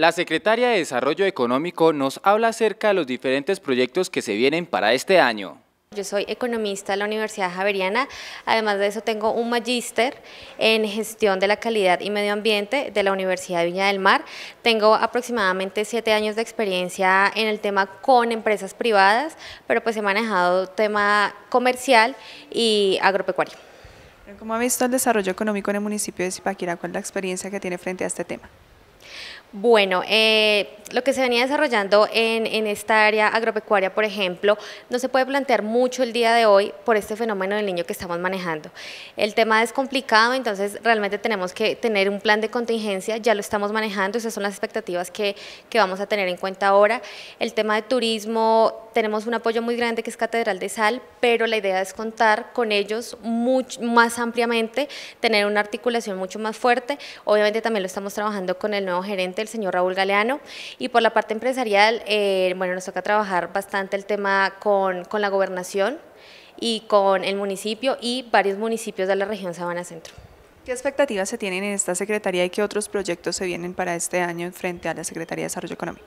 La secretaria de Desarrollo Económico nos habla acerca de los diferentes proyectos que se vienen para este año. Yo soy economista de la Universidad Javeriana, además de eso tengo un magíster en gestión de la calidad y medio ambiente de la Universidad de Viña del Mar. Tengo aproximadamente siete años de experiencia en el tema con empresas privadas, pero pues he manejado tema comercial y agropecuario. ¿Cómo ha visto el desarrollo económico en el municipio de Zipaquirá? ¿Cuál es la experiencia que tiene frente a este tema? Bueno, eh, lo que se venía desarrollando en, esta área agropecuaria, por ejemplo, no se puede plantear mucho el día de hoy por este fenómeno del niño que estamos manejando. El tema es complicado, entonces realmente tenemos que tener un plan de contingencia, ya lo estamos manejando, esas son las expectativas que, que vamos a tener en cuenta ahora. El tema de turismo, tenemos un apoyo muy grande que es Catedral de Sal, pero la idea es contar con ellos mucho más ampliamente, tener una articulación mucho más fuerte. Obviamente también lo estamos trabajando con el nuevo gerente el señor Raúl Galeano. Y por la parte empresarial, eh, bueno, nos toca trabajar bastante el tema con, con la gobernación y con el municipio y varios municipios de la región Sabana Centro. ¿Qué expectativas se tienen en esta Secretaría y qué otros proyectos se vienen para este año frente a la Secretaría de Desarrollo Económico?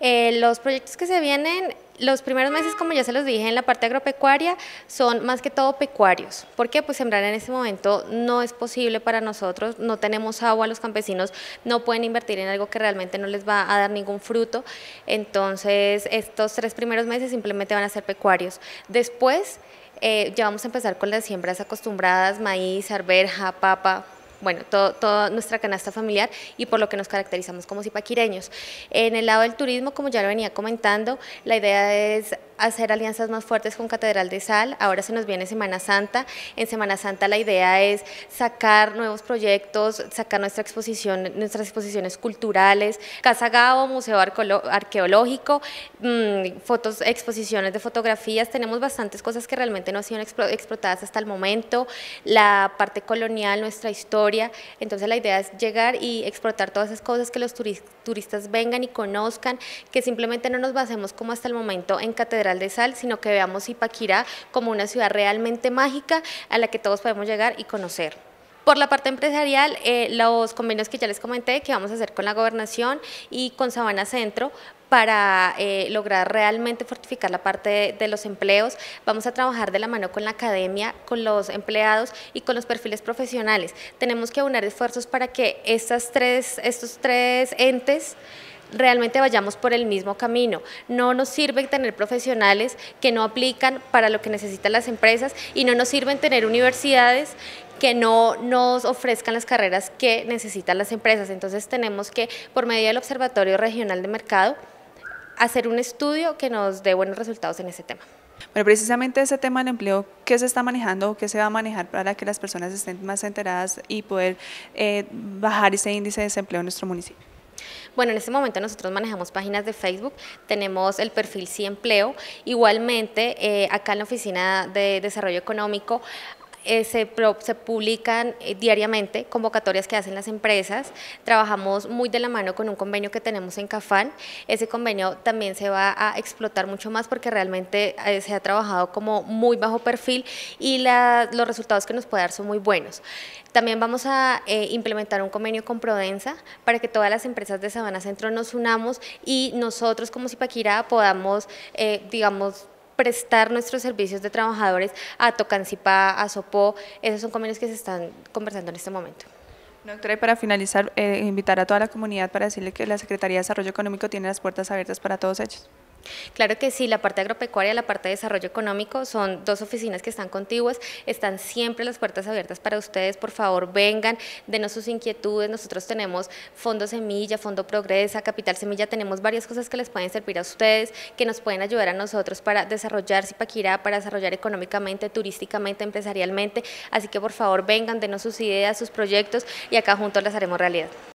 Eh, los proyectos que se vienen, los primeros meses, como ya se los dije, en la parte agropecuaria son más que todo pecuarios. ¿Por qué? Pues sembrar en ese momento no es posible para nosotros, no tenemos agua, los campesinos no pueden invertir en algo que realmente no les va a dar ningún fruto. Entonces, estos tres primeros meses simplemente van a ser pecuarios. Después, eh, ya vamos a empezar con las siembras acostumbradas, maíz, arberja, papa, bueno, toda nuestra canasta familiar y por lo que nos caracterizamos como sipaquireños. En el lado del turismo, como ya lo venía comentando, la idea es hacer alianzas más fuertes con Catedral de Sal. Ahora se nos viene Semana Santa. En Semana Santa la idea es sacar nuevos proyectos, sacar nuestra exposición, nuestras exposiciones culturales, Casa Gabo, Museo Arqueológico, mm, fotos, exposiciones de fotografías. Tenemos bastantes cosas que realmente no han sido explotadas hasta el momento. La parte colonial, nuestra historia. Entonces la idea es llegar y explotar todas esas cosas que los turistas vengan y conozcan, que simplemente no nos basemos como hasta el momento en Catedral de Sal, sino que veamos Ipaquira como una ciudad realmente mágica a la que todos podemos llegar y conocer. Por la parte empresarial, eh, los convenios que ya les comenté que vamos a hacer con la gobernación y con Sabana Centro para eh, lograr realmente fortificar la parte de, los empleos. Vamos a trabajar de la mano con la academia, con los empleados y con los perfiles profesionales. Tenemos que aunar esfuerzos para que estas tres, estos tres entes realmente vayamos por el mismo camino. No nos sirve tener profesionales que no aplican para lo que necesitan las empresas y no nos sirven tener universidades que no nos ofrezcan las carreras que necesitan las empresas. Entonces tenemos que, por medio del Observatorio Regional de Mercado, hacer un estudio que nos dé buenos resultados en ese tema. Bueno, precisamente ese tema del empleo, ¿qué se está manejando o qué se va a manejar para que las personas estén más enteradas y poder eh, bajar ese índice de desempleo en nuestro municipio? Bueno, en este momento nosotros manejamos páginas de Facebook, tenemos el perfil Si Empleo, igualmente eh, acá en la Oficina de Desarrollo Económico eh, se, se, publican eh, diariamente convocatorias que hacen las empresas. Trabajamos muy de la mano con un convenio que tenemos en Cafán. Ese convenio también se va a explotar mucho más porque realmente eh, se ha trabajado como muy bajo perfil y los resultados que nos puede dar son muy buenos. También vamos a implementar un convenio con Prodensa para que todas las empresas de Sabana Centro nos unamos y nosotros como Zipaquirá podamos, digamos, prestar nuestros servicios de trabajadores a Tocancipá, a Sopó, esos son convenios que se están conversando en este momento. Doctora, y para finalizar, eh, invitar a toda la comunidad para decirle que la Secretaría de Desarrollo Económico tiene las puertas abiertas para todos ellos. Claro que sí, la parte agropecuaria y la parte de desarrollo económico son dos oficinas que están contiguas, están siempre las puertas abiertas para ustedes, por favor vengan, denos sus inquietudes, nosotros tenemos Fondo Semilla, Fondo Progresa, Capital Semilla, tenemos varias cosas que les pueden servir a ustedes, que nos pueden ayudar a nosotros para desarrollar Zipaquirá, para desarrollar económicamente, turísticamente, empresarialmente, así que por favor vengan, denos sus ideas, sus proyectos y acá juntos las haremos realidad.